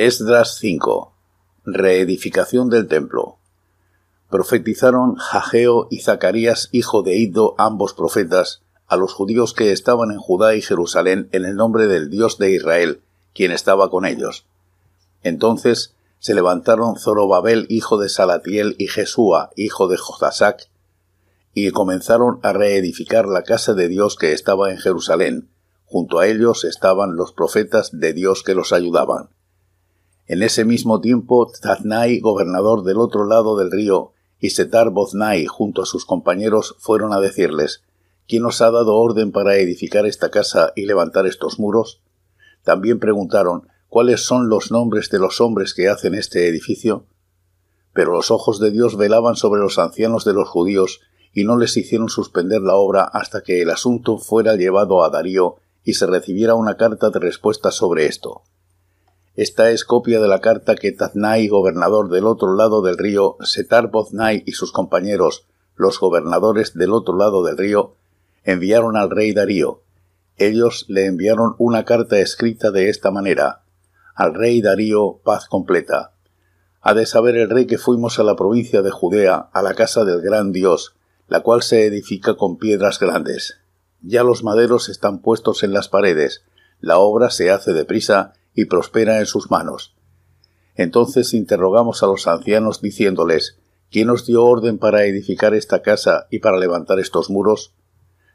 Esdras 5. Reedificación del templo. Profetizaron Jageo y Zacarías, hijo de Ido ambos profetas, a los judíos que estaban en Judá y Jerusalén en el nombre del Dios de Israel, quien estaba con ellos. Entonces se levantaron Zorobabel, hijo de Salatiel, y Jesúa, hijo de Josasac y comenzaron a reedificar la casa de Dios que estaba en Jerusalén. Junto a ellos estaban los profetas de Dios que los ayudaban. En ese mismo tiempo, zadnai gobernador del otro lado del río, y Setar Boznai, junto a sus compañeros, fueron a decirles ¿Quién os ha dado orden para edificar esta casa y levantar estos muros? También preguntaron ¿Cuáles son los nombres de los hombres que hacen este edificio? Pero los ojos de Dios velaban sobre los ancianos de los judíos, y no les hicieron suspender la obra hasta que el asunto fuera llevado a Darío y se recibiera una carta de respuesta sobre esto. Esta es copia de la carta que Taznai, gobernador del otro lado del río, Setar y sus compañeros, los gobernadores del otro lado del río, enviaron al rey Darío. Ellos le enviaron una carta escrita de esta manera. Al rey Darío, paz completa. Ha de saber el rey que fuimos a la provincia de Judea, a la casa del gran Dios, la cual se edifica con piedras grandes. Ya los maderos están puestos en las paredes, la obra se hace prisa y prospera en sus manos. Entonces interrogamos a los ancianos diciéndoles ¿Quién os dio orden para edificar esta casa y para levantar estos muros?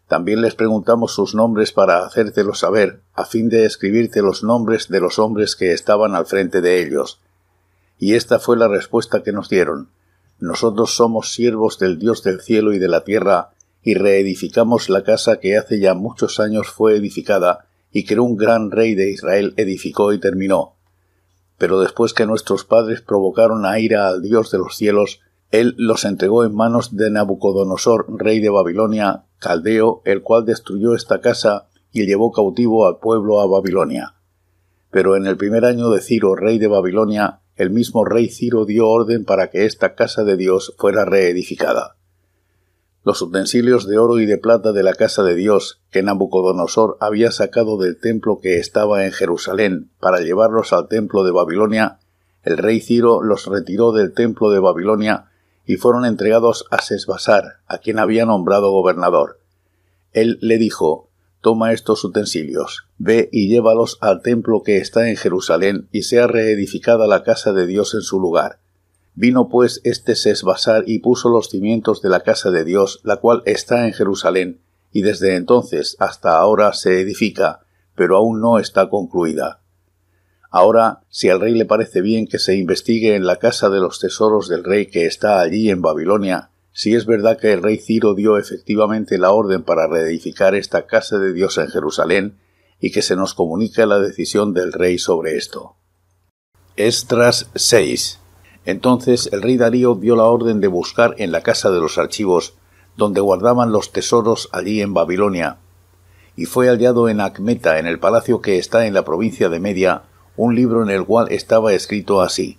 También les preguntamos sus nombres para hacértelo saber, a fin de escribirte los nombres de los hombres que estaban al frente de ellos. Y esta fue la respuesta que nos dieron. Nosotros somos siervos del Dios del cielo y de la tierra, y reedificamos la casa que hace ya muchos años fue edificada, y que un gran rey de Israel edificó y terminó. Pero después que nuestros padres provocaron a ira al Dios de los cielos, él los entregó en manos de Nabucodonosor, rey de Babilonia, caldeo, el cual destruyó esta casa y llevó cautivo al pueblo a Babilonia. Pero en el primer año de Ciro, rey de Babilonia, el mismo rey Ciro dio orden para que esta casa de Dios fuera reedificada los utensilios de oro y de plata de la casa de Dios que Nabucodonosor había sacado del templo que estaba en Jerusalén para llevarlos al templo de Babilonia, el rey Ciro los retiró del templo de Babilonia y fueron entregados a Sesbasar, a quien había nombrado gobernador. Él le dijo Toma estos utensilios, ve y llévalos al templo que está en Jerusalén y sea reedificada la casa de Dios en su lugar Vino pues este Sesbasar y puso los cimientos de la casa de Dios, la cual está en Jerusalén, y desde entonces hasta ahora se edifica, pero aún no está concluida. Ahora, si al rey le parece bien que se investigue en la casa de los tesoros del rey que está allí en Babilonia, si es verdad que el rey Ciro dio efectivamente la orden para reedificar esta casa de Dios en Jerusalén, y que se nos comunique la decisión del rey sobre esto. Estras 6 entonces el rey Darío dio la orden de buscar en la casa de los archivos, donde guardaban los tesoros allí en Babilonia, y fue hallado en Acmeta, en el palacio que está en la provincia de Media, un libro en el cual estaba escrito así.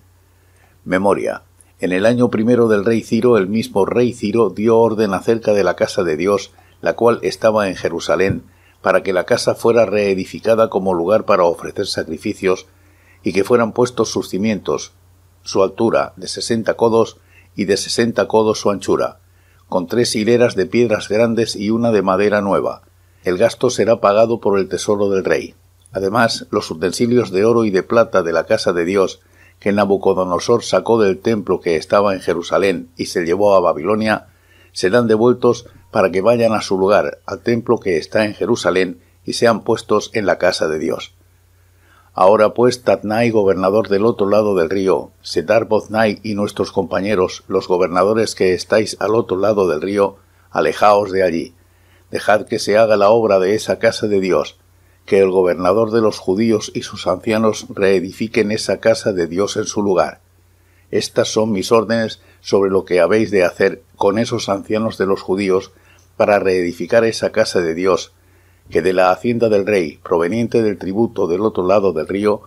Memoria. En el año primero del rey Ciro, el mismo rey Ciro dio orden acerca de la casa de Dios, la cual estaba en Jerusalén, para que la casa fuera reedificada como lugar para ofrecer sacrificios, y que fueran puestos sus cimientos, su altura, de sesenta codos, y de sesenta codos su anchura, con tres hileras de piedras grandes y una de madera nueva. El gasto será pagado por el tesoro del rey. Además, los utensilios de oro y de plata de la casa de Dios, que Nabucodonosor sacó del templo que estaba en Jerusalén y se llevó a Babilonia, serán devueltos para que vayan a su lugar, al templo que está en Jerusalén, y sean puestos en la casa de Dios. Ahora pues Tatnai, gobernador del otro lado del río, Sedar Boznai y nuestros compañeros, los gobernadores que estáis al otro lado del río, alejaos de allí. Dejad que se haga la obra de esa casa de Dios, que el gobernador de los judíos y sus ancianos reedifiquen esa casa de Dios en su lugar. Estas son mis órdenes sobre lo que habéis de hacer con esos ancianos de los judíos para reedificar esa casa de Dios, que de la hacienda del rey, proveniente del tributo del otro lado del río,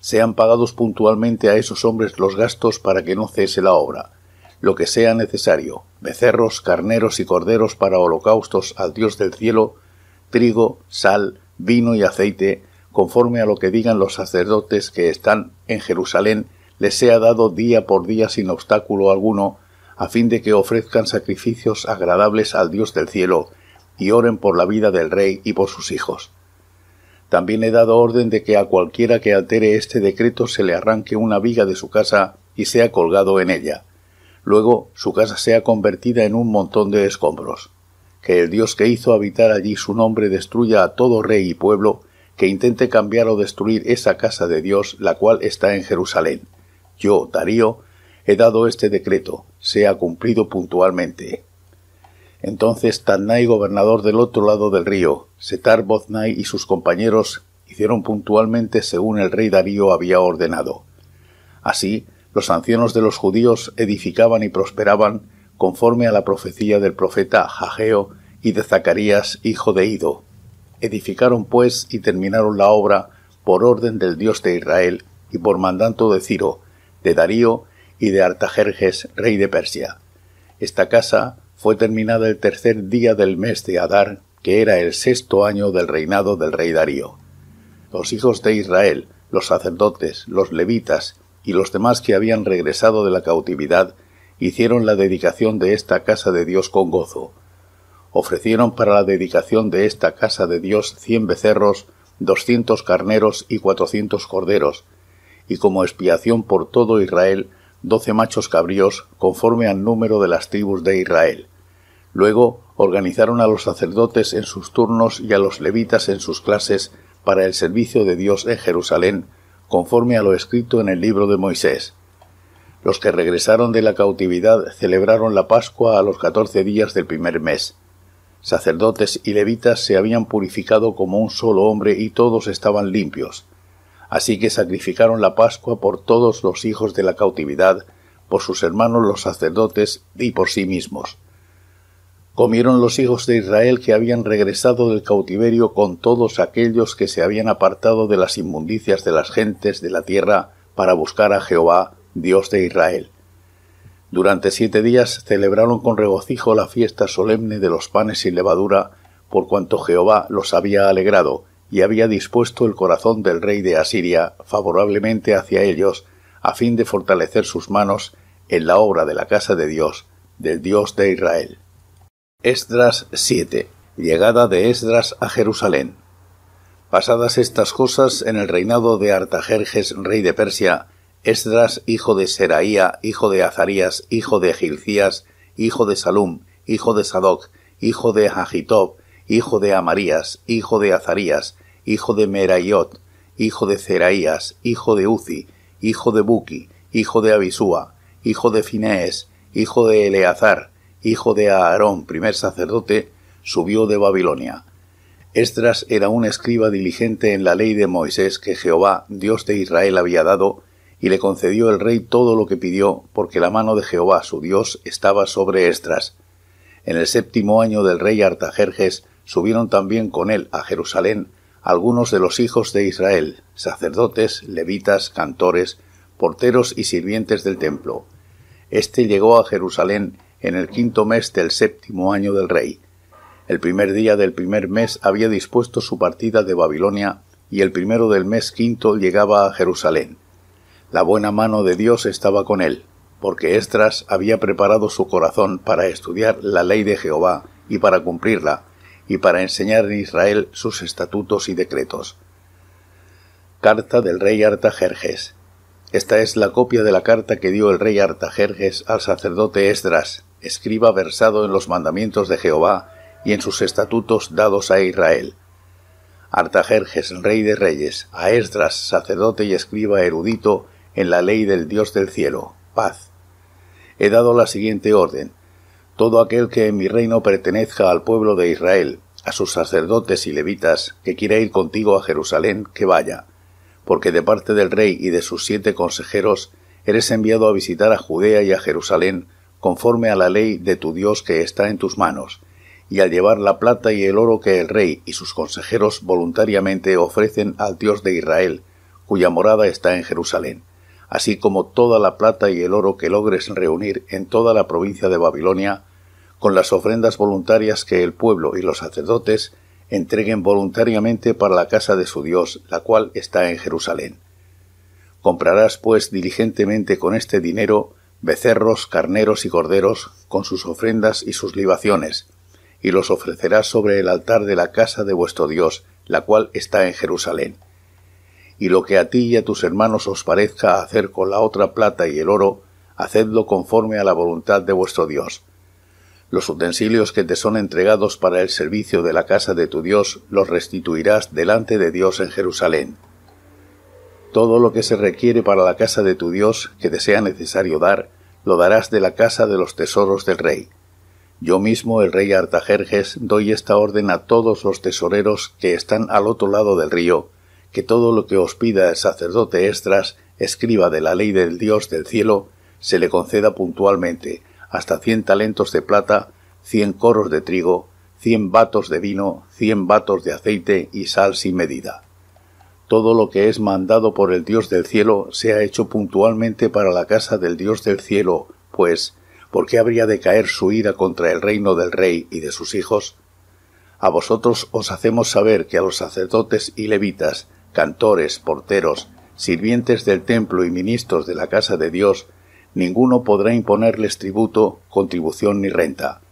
sean pagados puntualmente a esos hombres los gastos para que no cese la obra, lo que sea necesario, becerros, carneros y corderos para holocaustos al Dios del cielo, trigo, sal, vino y aceite, conforme a lo que digan los sacerdotes que están en Jerusalén, les sea dado día por día sin obstáculo alguno, a fin de que ofrezcan sacrificios agradables al Dios del cielo, y oren por la vida del rey y por sus hijos. También he dado orden de que a cualquiera que altere este decreto se le arranque una viga de su casa y sea colgado en ella. Luego su casa sea convertida en un montón de escombros. Que el Dios que hizo habitar allí su nombre destruya a todo rey y pueblo que intente cambiar o destruir esa casa de Dios, la cual está en Jerusalén. Yo, Darío, he dado este decreto, sea cumplido puntualmente. Entonces Tannai gobernador del otro lado del río, Setar Boznai y sus compañeros hicieron puntualmente según el rey Darío había ordenado. Así, los ancianos de los judíos edificaban y prosperaban conforme a la profecía del profeta Hageo y de Zacarías, hijo de Ido. Edificaron pues y terminaron la obra por orden del Dios de Israel y por mandato de Ciro, de Darío y de Artajerjes, rey de Persia. Esta casa fue terminada el tercer día del mes de Adar, que era el sexto año del reinado del rey Darío. Los hijos de Israel, los sacerdotes, los levitas y los demás que habían regresado de la cautividad hicieron la dedicación de esta casa de Dios con gozo. Ofrecieron para la dedicación de esta casa de Dios cien becerros, doscientos carneros y cuatrocientos corderos, y como expiación por todo Israel doce machos cabríos conforme al número de las tribus de Israel. Luego organizaron a los sacerdotes en sus turnos y a los levitas en sus clases para el servicio de Dios en Jerusalén, conforme a lo escrito en el libro de Moisés. Los que regresaron de la cautividad celebraron la Pascua a los catorce días del primer mes. Sacerdotes y levitas se habían purificado como un solo hombre y todos estaban limpios. Así que sacrificaron la Pascua por todos los hijos de la cautividad, por sus hermanos los sacerdotes y por sí mismos comieron los hijos de Israel que habían regresado del cautiverio con todos aquellos que se habían apartado de las inmundicias de las gentes de la tierra para buscar a Jehová, Dios de Israel. Durante siete días celebraron con regocijo la fiesta solemne de los panes sin levadura, por cuanto Jehová los había alegrado y había dispuesto el corazón del rey de Asiria favorablemente hacia ellos, a fin de fortalecer sus manos en la obra de la casa de Dios, del Dios de Israel. Esdras 7. Llegada de Esdras a Jerusalén. Pasadas estas cosas, en el reinado de Artajerjes, rey de Persia, Esdras, hijo de Seraía, hijo de Azarías, hijo de Gilcías, hijo de Salum, hijo de Sadoc, hijo de Ajitob, hijo de Amarías, hijo de Azarías, hijo de Meraiot, hijo de Seraías, hijo de Uzi, hijo de Buki, hijo de Abisúa, hijo de Finees, hijo de Eleazar, hijo de Aarón, primer sacerdote, subió de Babilonia. Estras era un escriba diligente en la ley de Moisés que Jehová, Dios de Israel, había dado, y le concedió el rey todo lo que pidió, porque la mano de Jehová, su Dios, estaba sobre Estras. En el séptimo año del rey Artajerjes subieron también con él a Jerusalén algunos de los hijos de Israel, sacerdotes, levitas, cantores, porteros y sirvientes del templo. Este llegó a Jerusalén en el quinto mes del séptimo año del rey. El primer día del primer mes había dispuesto su partida de Babilonia, y el primero del mes quinto llegaba a Jerusalén. La buena mano de Dios estaba con él, porque Esdras había preparado su corazón para estudiar la ley de Jehová y para cumplirla, y para enseñar en Israel sus estatutos y decretos. Carta del rey Artajerjes. Esta es la copia de la carta que dio el rey Artajerjes al sacerdote Esdras, escriba versado en los mandamientos de Jehová y en sus estatutos dados a Israel. Artajerjes, rey de reyes, a Esdras, sacerdote y escriba erudito en la ley del Dios del cielo, paz. He dado la siguiente orden. Todo aquel que en mi reino pertenezca al pueblo de Israel, a sus sacerdotes y levitas, que quiera ir contigo a Jerusalén, que vaya, porque de parte del rey y de sus siete consejeros eres enviado a visitar a Judea y a Jerusalén conforme a la ley de tu Dios que está en tus manos, y al llevar la plata y el oro que el rey y sus consejeros voluntariamente ofrecen al Dios de Israel, cuya morada está en Jerusalén, así como toda la plata y el oro que logres reunir en toda la provincia de Babilonia, con las ofrendas voluntarias que el pueblo y los sacerdotes entreguen voluntariamente para la casa de su Dios, la cual está en Jerusalén. Comprarás, pues, diligentemente con este dinero becerros, carneros y corderos, con sus ofrendas y sus libaciones, y los ofrecerás sobre el altar de la casa de vuestro Dios, la cual está en Jerusalén. Y lo que a ti y a tus hermanos os parezca hacer con la otra plata y el oro, hacedlo conforme a la voluntad de vuestro Dios. Los utensilios que te son entregados para el servicio de la casa de tu Dios los restituirás delante de Dios en Jerusalén. Todo lo que se requiere para la casa de tu Dios que desea sea necesario dar, lo darás de la casa de los tesoros del rey. Yo mismo, el rey Artajerjes, doy esta orden a todos los tesoreros que están al otro lado del río, que todo lo que os pida el sacerdote Estras, escriba de la ley del Dios del cielo, se le conceda puntualmente, hasta cien talentos de plata, cien coros de trigo, cien batos de vino, cien batos de aceite y sal sin medida todo lo que es mandado por el Dios del cielo sea hecho puntualmente para la casa del Dios del cielo, pues, ¿por qué habría de caer su ira contra el reino del rey y de sus hijos? A vosotros os hacemos saber que a los sacerdotes y levitas, cantores, porteros, sirvientes del templo y ministros de la casa de Dios, ninguno podrá imponerles tributo, contribución ni renta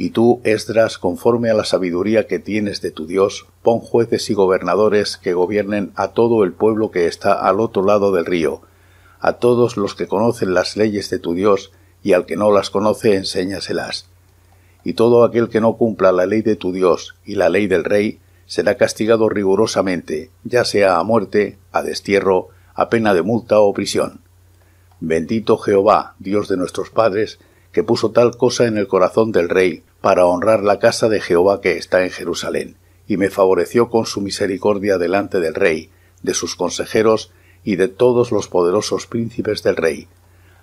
y tú, Esdras, conforme a la sabiduría que tienes de tu Dios, pon jueces y gobernadores que gobiernen a todo el pueblo que está al otro lado del río, a todos los que conocen las leyes de tu Dios, y al que no las conoce, enséñaselas. Y todo aquel que no cumpla la ley de tu Dios y la ley del rey, será castigado rigurosamente, ya sea a muerte, a destierro, a pena de multa o prisión. Bendito Jehová, Dios de nuestros padres, que puso tal cosa en el corazón del rey, para honrar la casa de Jehová que está en Jerusalén, y me favoreció con su misericordia delante del rey, de sus consejeros y de todos los poderosos príncipes del rey.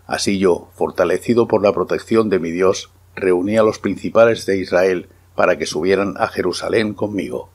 Así yo, fortalecido por la protección de mi Dios, reuní a los principales de Israel para que subieran a Jerusalén conmigo.